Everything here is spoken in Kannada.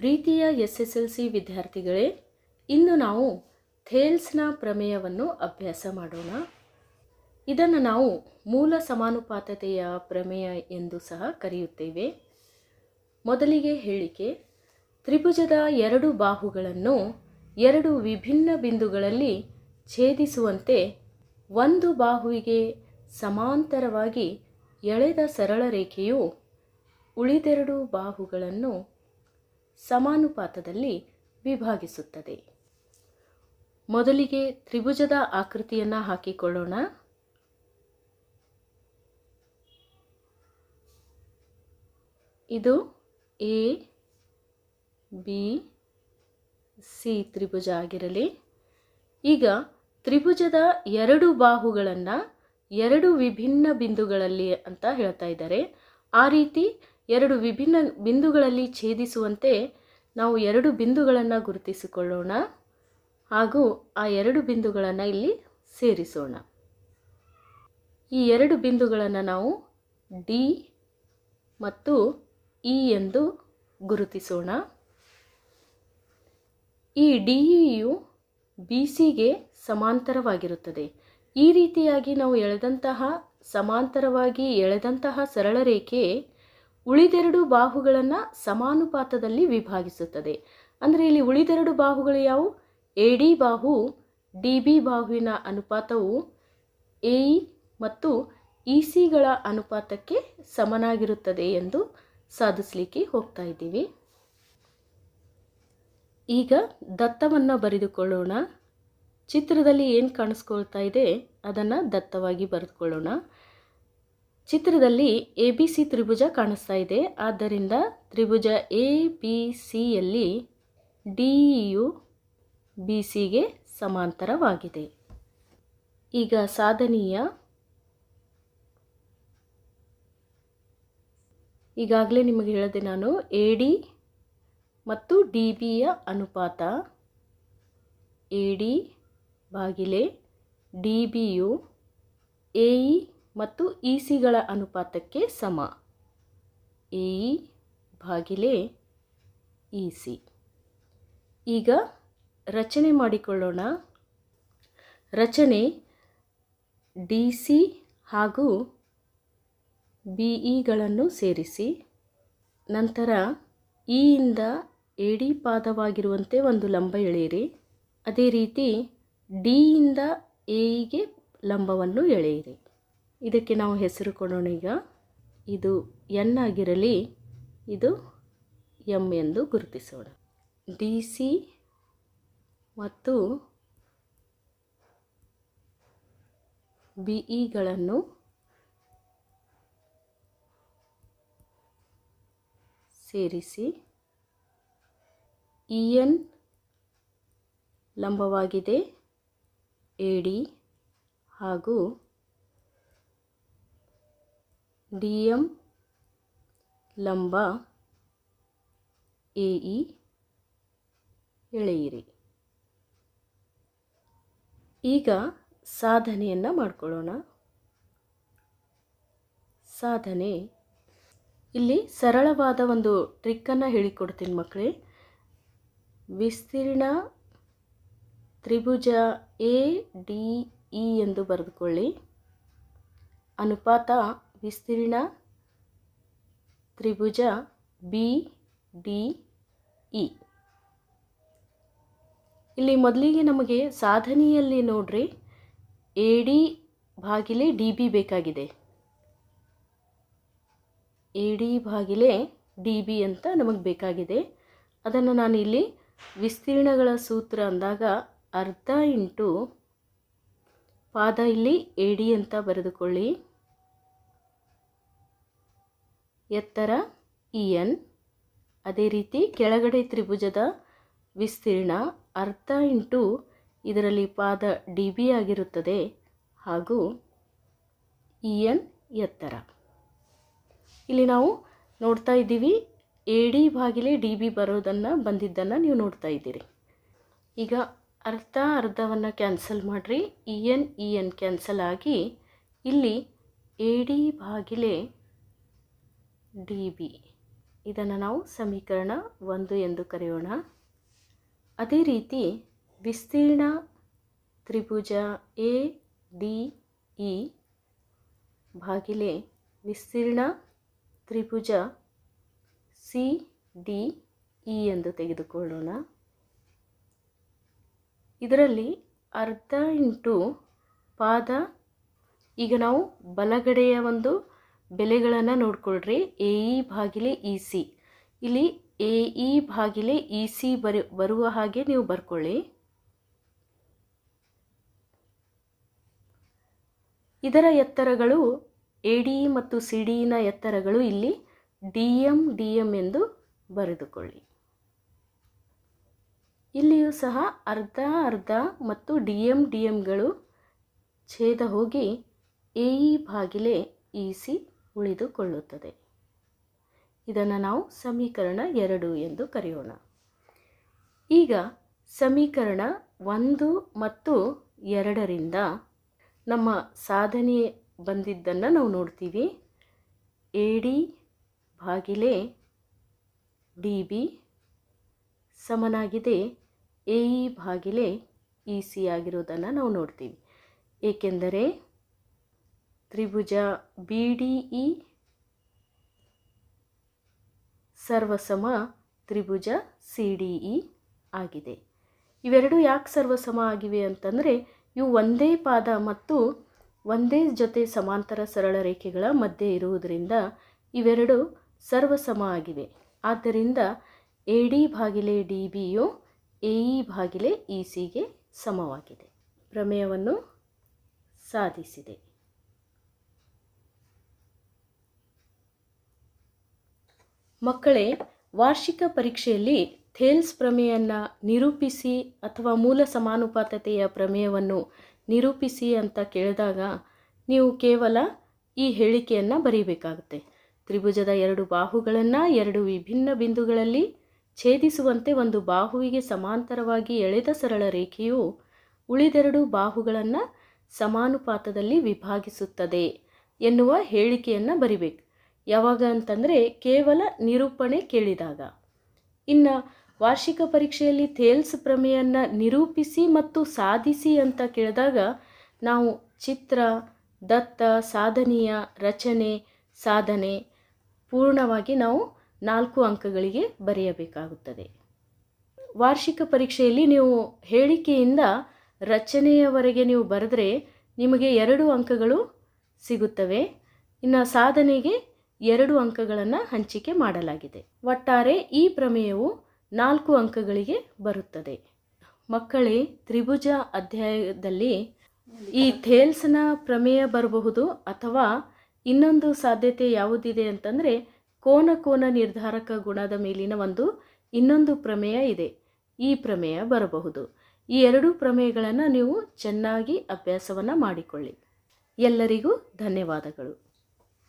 ಪ್ರೀತಿಯ ಎಸ್ ಎಸ್ ಎಲ್ ಸಿ ವಿದ್ಯಾರ್ಥಿಗಳೇ ಇಂದು ನಾವು ಥೇಲ್ಸ್ನ ಪ್ರಮೇಯವನ್ನು ಅಭ್ಯಾಸ ಮಾಡೋಣ ಇದನ್ನು ನಾವು ಮೂಲ ಸಮಾನುಪಾತತೆಯ ಪ್ರಮೇಯ ಎಂದು ಸಹ ಕರೆಯುತ್ತೇವೆ ಮೊದಲಿಗೆ ಹೇಳಿಕೆ ತ್ರಿಭುಜದ ಎರಡು ಬಾಹುಗಳನ್ನು ಎರಡು ವಿಭಿನ್ನ ಬಿಂದುಗಳಲ್ಲಿ ಛೇದಿಸುವಂತೆ ಒಂದು ಬಾಹುವಿಗೆ ಸಮಾಂತರವಾಗಿ ಎಳೆದ ಸರಳ ರೇಖೆಯು ಉಳಿದೆರಡು ಬಾಹುಗಳನ್ನು ಸಮಾನುಪಾತದಲ್ಲಿ ವಿಭಾಗಿಸುತ್ತದೆ ಮೊದಲಿಗೆ ತ್ರಿಭುಜದ ಆಕೃತಿಯನ್ನು ಹಾಕಿಕೊಳ್ಳೋಣ ಇದು ಎ ಬಿ ಸಿ ತ್ರಿಭುಜ ಆಗಿರಲಿ ಈಗ ತ್ರಿಭುಜದ ಎರಡು ಬಾಹುಗಳನ್ನು ಎರಡು ವಿಭಿನ್ನ ಬಿಂದುಗಳಲ್ಲಿ ಅಂತ ಹೇಳ್ತಾ ಇದ್ದಾರೆ ಆ ರೀತಿ ಎರಡು ವಿಭಿನ್ನ ಬಿಂದುಗಳಲ್ಲಿ ಛೇದಿಸುವಂತೆ ನಾವು ಎರಡು ಬಿಂದುಗಳನ್ನು ಗುರುತಿಸಿಕೊಳ್ಳೋಣ ಹಾಗೂ ಆ ಎರಡು ಬಿಂದುಗಳನ್ನು ಇಲ್ಲಿ ಸೇರಿಸೋಣ ಈ ಎರಡು ಬಿಂದುಗಳನ್ನು ನಾವು ಡಿ ಮತ್ತು ಇ ಎಂದು ಗುರುತಿಸೋಣ ಈ ಡಿ ಯು ಬಿ ಸಿಗೆ ಸಮಾಂತರವಾಗಿರುತ್ತದೆ ಈ ರೀತಿಯಾಗಿ ನಾವು ಎಳೆದಂತಹ ಸಮಾಂತರವಾಗಿ ಎಳೆದಂತಹ ಸರಳ ರೇಖೆ ಉಳಿದೆರಡು ಬಾಹುಗಳನ್ನು ಸಮಾನುಪಾತದಲ್ಲಿ ವಿಭಾಗಿಸುತ್ತದೆ ಅಂದರೆ ಇಲ್ಲಿ ಉಳಿದೆರಡು ಬಾಹುಗಳು ಯಾವುವು ಎ ಡಿ ಬಾಹು ಡಿ ಬಿ ಬಾಹುವಿನ ಅನುಪಾತವು ಎ ಮತ್ತು ಇ ಸಿಗಳ ಅನುಪಾತಕ್ಕೆ ಸಮನಾಗಿರುತ್ತದೆ ಎಂದು ಸಾಧಿಸಲಿಕ್ಕೆ ಹೋಗ್ತಾ ಇದ್ದೀವಿ ಈಗ ದತ್ತವನ್ನು ಬರೆದುಕೊಳ್ಳೋಣ ಚಿತ್ರದಲ್ಲಿ ಏನು ಕಾಣಿಸ್ಕೊಳ್ತಾ ಇದೆ ಅದನ್ನು ದತ್ತವಾಗಿ ಬರೆದುಕೊಳ್ಳೋಣ ಚಿತ್ರದಲ್ಲಿ ಎ ಬಿ ಸಿ ತ್ರಿಭುಜ ಕಾಣಿಸ್ತಾ ಇದೆ ಆದ್ದರಿಂದ ತ್ರಿಭುಜ ಎ ಬಿ ಸಿಯಲ್ಲಿ ಡಿ ಯು ಬಿ ಸಿಗೆ ಸಮಾಂತರವಾಗಿದೆ ಈಗ ಸಾಧನೀಯ ಈಗಾಗಲೇ ನಿಮಗೆ ಹೇಳಿದೆ ನಾನು ಎ ಡಿ ಮತ್ತು ಡಿ ಬಿಯ ಅನುಪಾತ ಎ ಡಿ ಬಾಗಿಲೆ ಡಿ ಬಿಯು ಎ ಮತ್ತು ಇ ಸಿಗಳ ಅನುಪಾತಕ್ಕೆ ಸಮ ಇ ಭಾಗಿಲೆ ಇ ಸಿ ಈಗ ರಚನೆ ಮಾಡಿಕೊಳ್ಳೋಣ ರಚನೆ ಡಿ ಸಿ ಹಾಗೂ ಬಿ ಇಗಳನ್ನು ಸೇರಿಸಿ ನಂತರ ಇಯಿಂದ ಎ ಡಿ ಪಾದವಾಗಿರುವಂತೆ ಒಂದು ಲಂಬ ಎಳೆಯಿರಿ ಅದೇ ರೀತಿ ಡಿಯಿಂದ ಎ ಲಂಬವನ್ನು ಎಳೆಯಿರಿ ಇದಕ್ಕೆ ನಾವು ಹೆಸರು ಕೊಡೋಣ ಈಗ ಇದು ಎನ್ ಆಗಿರಲಿ ಇದು ಎಮ್ ಎಂದು ಗುರುತಿಸೋಣ ಡಿ ಸಿ ಮತ್ತು ಬಿ ಇಗಳನ್ನು ಸೇರಿಸಿ ಇ ಎನ್ ಲಂಬವಾಗಿದೆ ಎ ಡಿ ಹಾಗೂ ಡಿ ಎಮ್ ಲಂಬ ಎ ಇ ಎಳೆಯಿರಿ ಈಗ ಸಾಧನೆಯನ್ನು ಮಾಡಿಕೊಳ್ಳೋಣ ಸಾಧನೆ ಇಲ್ಲಿ ಸರಳವಾದ ಒಂದು ಟ್ರಿಕ್ಕನ್ನು ಹೇಳಿಕೊಡ್ತೀನಿ ಮಕ್ಕಳೇ ವಿಸ್ತೀರ್ಣ ತ್ರಿಭುಜ ಎ ಡಿ ಇ ಎಂದು ಬರೆದುಕೊಳ್ಳಿ ಅನುಪಾತ ವಿಸ್ತೀರ್ಣ ತ್ರಿಭುಜ ಬಿ ಡಿ ಇ ಇಲ್ಲಿ ಮೊದಲಿಗೆ ನಮಗೆ ಸಾಧನೆಯಲ್ಲಿ ನೋಡ್ರಿ ಎ ಡಿ ಬಾಗಿಲೆ ಡಿ ಬಿ ಬೇಕಾಗಿದೆ ಎ ಡಿ ಬಾಗಿಲೆ ಡಿ ಬಿ ಅಂತ ನಮಗೆ ಬೇಕಾಗಿದೆ ಅದನ್ನು ನಾನು ಇಲ್ಲಿ ವಿಸ್ತೀರ್ಣಗಳ ಸೂತ್ರ ಅಂದಾಗ ಅರ್ಧ ಇಂಟು ಪಾದ ಇಲ್ಲಿ ಎ ಡಿ ಅಂತ ಬರೆದುಕೊಳ್ಳಿ ಎತ್ತರ ಎನ್ ಅದೇ ರೀತಿ ಕೆಳಗಡೆ ತ್ರಿಭುಜದ ವಿಸ್ತೀರ್ಣ ಅರ್ಧ ಇಂಟು ಇದರಲ್ಲಿ ಪಾದ ಡಿ ಬಿ ಆಗಿರುತ್ತದೆ ಹಾಗೂ ಇ ಎನ್ ಎತ್ತರ ಇಲ್ಲಿ ನಾವು ನೋಡ್ತಾ ಇದ್ದೀವಿ ಎ ಡಿ ಬಾಗಿಲೆ ಡಿ ಬಿ ಬರೋದನ್ನು ಬಂದಿದ್ದನ್ನು ನೀವು ನೋಡ್ತಾ ಇದ್ದೀರಿ ಈಗ ಅರ್ಧ ಅರ್ಧವನ್ನು ಕ್ಯಾನ್ಸಲ್ ಮಾಡಿರಿ E N E N cancel ಆಗಿ ಇಲ್ಲಿ ಎ ಡಿ ಬಾಗಿಲೆ ಡಿ ಬಿ ಇದನ್ನು ನಾವು ಸಮೀಕರಣ ಒಂದು ಎಂದು ಕರೆಯೋಣ ಅದೇ ರೀತಿ ವಿಸ್ತೀರ್ಣ ತ್ರಿಭುಜ ಎ ಡಿ ಇ ಭಾಗಿಲೆ ವಿಸ್ತೀರ್ಣ ತ್ರಿಭುಜ ಸಿ ಡಿ ಇ ಎಂದು ತೆಗೆದುಕೊಳ್ಳೋಣ ಇದರಲ್ಲಿ ಅರ್ಧ ಇಂಟು ಪಾದ ಈಗ ನಾವು ಬಲಗಡೆಯ ಒಂದು ಬೆಲೆಗಳನ್ನು ನೋಡ್ಕೊಳ್ರಿ ಎ ಇ ಭಾಗಿಲೆ ಇ ಸಿ ಇಲ್ಲಿ ಎ ಇ ಬಾಗಿಲೆ ಇ ಸಿ ಬರಿ ಬರುವ ಹಾಗೆ ನೀವು ಬರ್ಕೊಳ್ಳಿ ಇದರ ಎತ್ತರಗಳು ಎ ಡಿ ಮತ್ತು ಸಿ ಡಿನ ಎತ್ತರಗಳು ಇಲ್ಲಿ ಡಿ ಎಂ ಡಿ ಎಮ್ ಎಂದು ಬರೆದುಕೊಳ್ಳಿ ಇಲ್ಲಿಯೂ ಸಹ ಅರ್ಧ ಅರ್ಧ ಮತ್ತು ಡಿ ಎಮ್ ಡಿ ಎಮ್ಗಳು ಛೇದ ಹೋಗಿ ಎ ಇ ಬಾಗಿಲೆ ಇ ಸಿ ಉಳಿದುಕೊಳ್ಳುತ್ತದೆ ಇದನ್ನು ನಾವು ಸಮೀಕರಣ ಎರಡು ಎಂದು ಕರೆಯೋಣ ಈಗ ಸಮೀಕರಣ ಒಂದು ಮತ್ತು ಎರಡರಿಂದ ನಮ್ಮ ಸಾಧನೆ ಬಂದಿದ್ದನ್ನು ನಾವು ನೋಡ್ತೀವಿ ಎ ಡಿ ಬಾಗಿಲೆ ಡಿ ಬಿ ಸಮನಾಗಿದೆ ಎ ಇ ಬಾಗಿಲೆ ಇ ಸಿ ಆಗಿರೋದನ್ನು ನಾವು ನೋಡ್ತೀವಿ ಏಕೆಂದರೆ ತ್ರಿಭುಜ ಬಿ ಡಿ ಇ ಸರ್ವಸಮ ತ್ರಿಭುಜ ಸಿ ಡಿ ಇ ಆಗಿದೆ ಇವೆರಡು ಯಾಕೆ ಸರ್ವಸಮ ಆಗಿವೆ ಅಂತಂದರೆ ಇವು ಒಂದೇ ಪಾದ ಮತ್ತು ಒಂದೇ ಜೊತೆ ಸಮಾಂತರ ಸರಳ ರೇಖೆಗಳ ಮಧ್ಯೆ ಇರುವುದರಿಂದ ಇವೆರಡು ಸರ್ವಸಮ ಆಗಿವೆ ಆದ್ದರಿಂದ ಎ ಡಿ ಭಾಗಿಲೆ ಡಿ ಬಿಯು ಎ ಇ ಭಾಗಿಲೆ ಇ ಸಿಗೆ ಸಮವಾಗಿದೆ ಪ್ರಮೇಯವನ್ನು ಸಾಧಿಸಿದೆ ಮಕ್ಕಳೇ ವಾರ್ಷಿಕ ಪರೀಕ್ಷೆಯಲ್ಲಿ ಥೇಲ್ಸ್ ಪ್ರಮೇಯನ್ನು ನಿರೂಪಿಸಿ ಅಥವಾ ಮೂಲ ಸಮಾನುಪಾತತೆಯ ಪ್ರಮೇಯವನ್ನು ನಿರೂಪಿಸಿ ಅಂತ ಕೇಳಿದಾಗ ನೀವು ಕೇವಲ ಈ ಹೇಳಿಕೆಯನ್ನು ಬರೀಬೇಕಾಗುತ್ತೆ ತ್ರಿಭುಜದ ಎರಡು ಬಾಹುಗಳನ್ನು ಎರಡು ವಿಭಿನ್ನ ಬಿಂದುಗಳಲ್ಲಿ ಛೇದಿಸುವಂತೆ ಒಂದು ಬಾಹುವಿಗೆ ಸಮಾಂತರವಾಗಿ ಎಳೆದ ಸರಳ ರೇಖೆಯು ಉಳಿದೆರಡು ಬಾಹುಗಳನ್ನು ಸಮಾನುಪಾತದಲ್ಲಿ ವಿಭಾಗಿಸುತ್ತದೆ ಎನ್ನುವ ಹೇಳಿಕೆಯನ್ನು ಬರಿಬೇಕು ಯಾವಾಗ ಅಂತಂದರೆ ಕೇವಲ ನಿರೂಪಣೆ ಕೇಳಿದಾಗ ಇನ್ನು ವಾರ್ಷಿಕ ಪರೀಕ್ಷೆಯಲ್ಲಿ ಥೇಲ್ಸ್ ಪ್ರಮೆಯನ್ನು ನಿರೂಪಿಸಿ ಮತ್ತು ಸಾಧಿಸಿ ಅಂತ ಕೇಳಿದಾಗ ನಾವು ಚಿತ್ರ ದತ್ತ ಸಾಧನೀಯ ರಚನೆ ಸಾಧನೆ ಪೂರ್ಣವಾಗಿ ನಾವು ನಾಲ್ಕು ಅಂಕಗಳಿಗೆ ಬರೆಯಬೇಕಾಗುತ್ತದೆ ವಾರ್ಷಿಕ ಪರೀಕ್ಷೆಯಲ್ಲಿ ನೀವು ಹೇಳಿಕೆಯಿಂದ ರಚನೆಯವರೆಗೆ ನೀವು ಬರೆದ್ರೆ ನಿಮಗೆ ಎರಡು ಅಂಕಗಳು ಸಿಗುತ್ತವೆ ಇನ್ನು ಸಾಧನೆಗೆ ಎರಡು ಅಂಕಗಳನ್ನು ಹಂಚಿಕೆ ಮಾಡಲಾಗಿದೆ ಒಟ್ಟಾರೆ ಈ ಪ್ರಮೇಯವು ನಾಲ್ಕು ಅಂಕಗಳಿಗೆ ಬರುತ್ತದೆ ಮಕ್ಕಳೇ ತ್ರಿಭುಜ ಅಧ್ಯಾಯದಲ್ಲಿ ಈ ಥೇಲ್ಸ್ನ ಪ್ರಮೇಯ ಬರಬಹುದು ಅಥವಾ ಇನ್ನೊಂದು ಸಾಧ್ಯತೆ ಯಾವುದಿದೆ ಅಂತಂದರೆ ಕೋನ ಕೋನ ನಿರ್ಧಾರಕ ಗುಣದ ಮೇಲಿನ ಒಂದು ಇನ್ನೊಂದು ಪ್ರಮೇಯ ಇದೆ ಈ ಪ್ರಮೇಯ ಬರಬಹುದು ಈ ಎರಡೂ ಪ್ರಮೇಯಗಳನ್ನು ನೀವು ಚೆನ್ನಾಗಿ ಅಭ್ಯಾಸವನ್ನು ಮಾಡಿಕೊಳ್ಳಿ ಎಲ್ಲರಿಗೂ ಧನ್ಯವಾದಗಳು